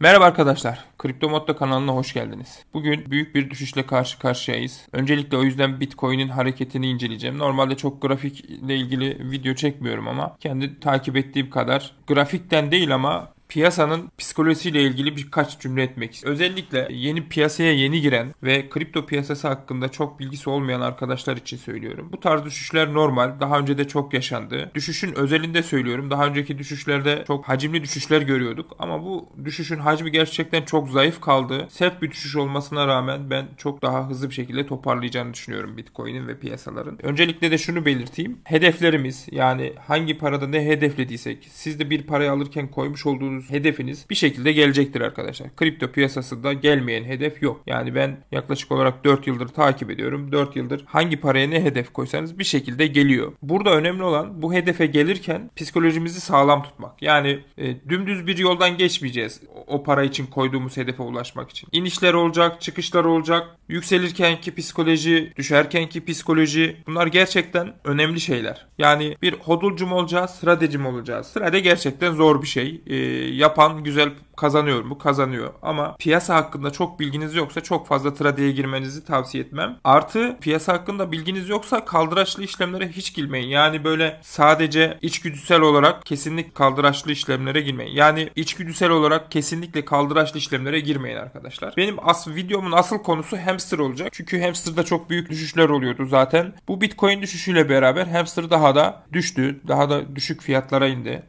Merhaba arkadaşlar. Kripto Modda kanalına hoş geldiniz. Bugün büyük bir düşüşle karşı karşıyayız. Öncelikle o yüzden Bitcoin'in hareketini inceleyeceğim. Normalde çok grafikle ilgili video çekmiyorum ama kendi takip ettiğim kadar grafikten değil ama piyasanın psikolojisiyle ilgili birkaç cümle etmek istiyorum. Özellikle yeni piyasaya yeni giren ve kripto piyasası hakkında çok bilgisi olmayan arkadaşlar için söylüyorum. Bu tarz düşüşler normal. Daha önce de çok yaşandı. Düşüşün özelinde söylüyorum. Daha önceki düşüşlerde çok hacimli düşüşler görüyorduk ama bu düşüşün hacmi gerçekten çok zayıf kaldı. Sert bir düşüş olmasına rağmen ben çok daha hızlı bir şekilde toparlayacağını düşünüyorum Bitcoin'in ve piyasaların. Öncelikle de şunu belirteyim. Hedeflerimiz yani hangi parada ne hedeflediysek siz de bir parayı alırken koymuş olduğunuz tuttuğunuz hedefiniz bir şekilde gelecektir arkadaşlar. Kripto piyasasında gelmeyen hedef yok. Yani ben yaklaşık olarak 4 yıldır takip ediyorum. 4 yıldır hangi paraya ne hedef koysanız bir şekilde geliyor. Burada önemli olan bu hedefe gelirken psikolojimizi sağlam tutmak. Yani e, dümdüz bir yoldan geçmeyeceğiz o para için koyduğumuz hedefe ulaşmak için. İnişler olacak, çıkışlar olacak. Yükselirkenki psikoloji, düşerkenki psikoloji bunlar gerçekten önemli şeyler. Yani bir hodulcu mu olacağız, stratejim mi olacağız? Sırada gerçekten zor bir şey. E, yapan güzel kazanıyor mu? Kazanıyor. Ama piyasa hakkında çok bilginiz yoksa çok fazla trade'ye girmenizi tavsiye etmem. Artı piyasa hakkında bilginiz yoksa kaldıraçlı işlemlere hiç girmeyin. Yani böyle sadece içgüdüsel olarak kesinlik kaldıraçlı işlemlere girmeyin. Yani içgüdüsel olarak kesin kesinlikle kaldıraçlı işlemlere girmeyin arkadaşlar. Benim as videomun asıl konusu hamster olacak. Çünkü hamsterda çok büyük düşüşler oluyordu zaten. Bu Bitcoin düşüşüyle beraber hamster daha da düştü. Daha da düşük fiyatlara indi.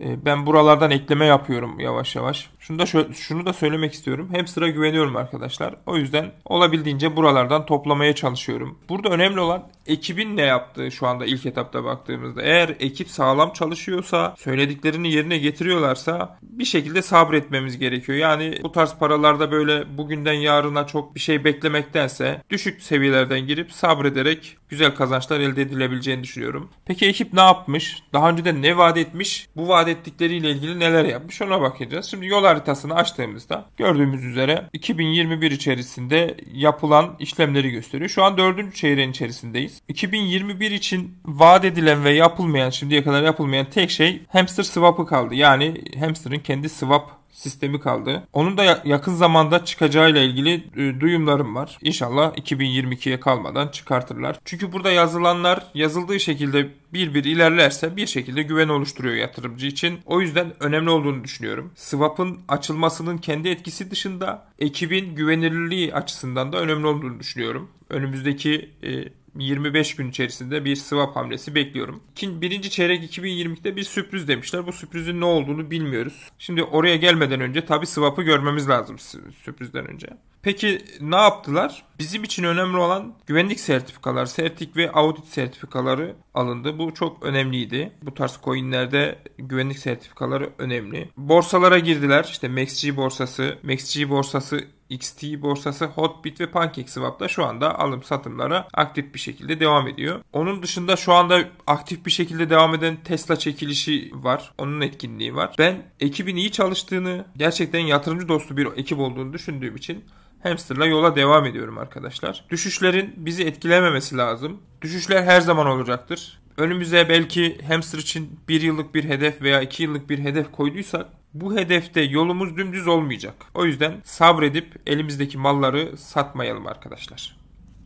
Ee, ben buralardan ekleme yapıyorum yavaş yavaş. Şunu da şunu da söylemek istiyorum. Hamster'a güveniyorum arkadaşlar. O yüzden olabildiğince buralardan toplamaya çalışıyorum. Burada önemli olan ekibin ne yaptığı şu anda ilk etapta baktığımızda. Eğer ekip sağlam çalışıyorsa, söylediklerini yerine getiriyorlarsa bir şekilde sabretmemiz gerekiyor. Yani bu tarz paralarda böyle bugünden yarına çok bir şey beklemektense düşük seviyelerden girip sabrederek güzel kazançlar elde edilebileceğini düşünüyorum. Peki ekip ne yapmış? Daha önce de ne vaat etmiş? Bu vaat ettikleriyle ilgili neler yapmış? Ona bakacağız. Şimdi yollar haritasını açtığımızda gördüğümüz üzere 2021 içerisinde yapılan işlemleri gösteriyor. Şu an 4. çeyreğin içerisindeyiz. 2021 için vaat edilen ve yapılmayan şimdiye kadar yapılmayan tek şey hamster swap'ı kaldı. Yani hamster'ın kendi swap sistemi kaldı. Onun da yakın zamanda çıkacağıyla ilgili e, duyumlarım var. İnşallah 2022'ye kalmadan çıkartırlar. Çünkü burada yazılanlar yazıldığı şekilde bir bir ilerlerse bir şekilde güven oluşturuyor yatırımcı için. O yüzden önemli olduğunu düşünüyorum. Swap'ın açılmasının kendi etkisi dışında ekibin güvenilirliği açısından da önemli olduğunu düşünüyorum. Önümüzdeki e, 25 gün içerisinde bir swap hamlesi bekliyorum. birinci çeyrek 2022'de bir sürpriz demişler. Bu sürprizin ne olduğunu bilmiyoruz. Şimdi oraya gelmeden önce tabi swap'ı görmemiz lazım sürprizden önce. Peki ne yaptılar? Bizim için önemli olan güvenlik sertifikaları, sertik ve audit sertifikaları alındı. Bu çok önemliydi. Bu tarz coinlerde güvenlik sertifikaları önemli. Borsalara girdiler. İşte MaxG borsası, MaxG borsası XT borsası Hotbit ve PancakeSwap da şu anda alım satımlara aktif bir şekilde devam ediyor. Onun dışında şu anda aktif bir şekilde devam eden Tesla çekilişi var. Onun etkinliği var. Ben ekibin iyi çalıştığını, gerçekten yatırımcı dostu bir ekip olduğunu düşündüğüm için hamsterla yola devam ediyorum arkadaşlar. Düşüşlerin bizi etkilememesi lazım. Düşüşler her zaman olacaktır önümüze belki hamster için bir yıllık bir hedef veya iki yıllık bir hedef koyduysak bu hedefte yolumuz dümdüz olmayacak. O yüzden sabredip elimizdeki malları satmayalım arkadaşlar.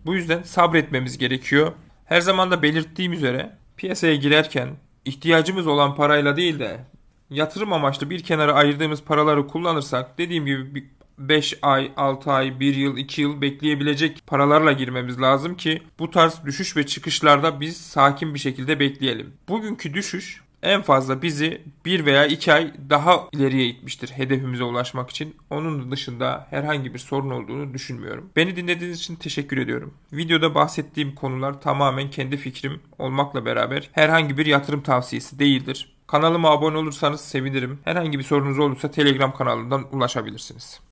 Bu yüzden sabretmemiz gerekiyor. Her zaman da belirttiğim üzere piyasaya girerken ihtiyacımız olan parayla değil de yatırım amaçlı bir kenara ayırdığımız paraları kullanırsak dediğim gibi 5 ay, 6 ay, 1 yıl, 2 yıl bekleyebilecek paralarla girmemiz lazım ki bu tarz düşüş ve çıkışlarda biz sakin bir şekilde bekleyelim. Bugünkü düşüş en fazla bizi bir veya iki ay daha ileriye itmiştir hedefimize ulaşmak için. Onun dışında herhangi bir sorun olduğunu düşünmüyorum. Beni dinlediğiniz için teşekkür ediyorum. Videoda bahsettiğim konular tamamen kendi fikrim olmakla beraber herhangi bir yatırım tavsiyesi değildir. Kanalıma abone olursanız sevinirim. Herhangi bir sorunuz olursa Telegram kanalından ulaşabilirsiniz.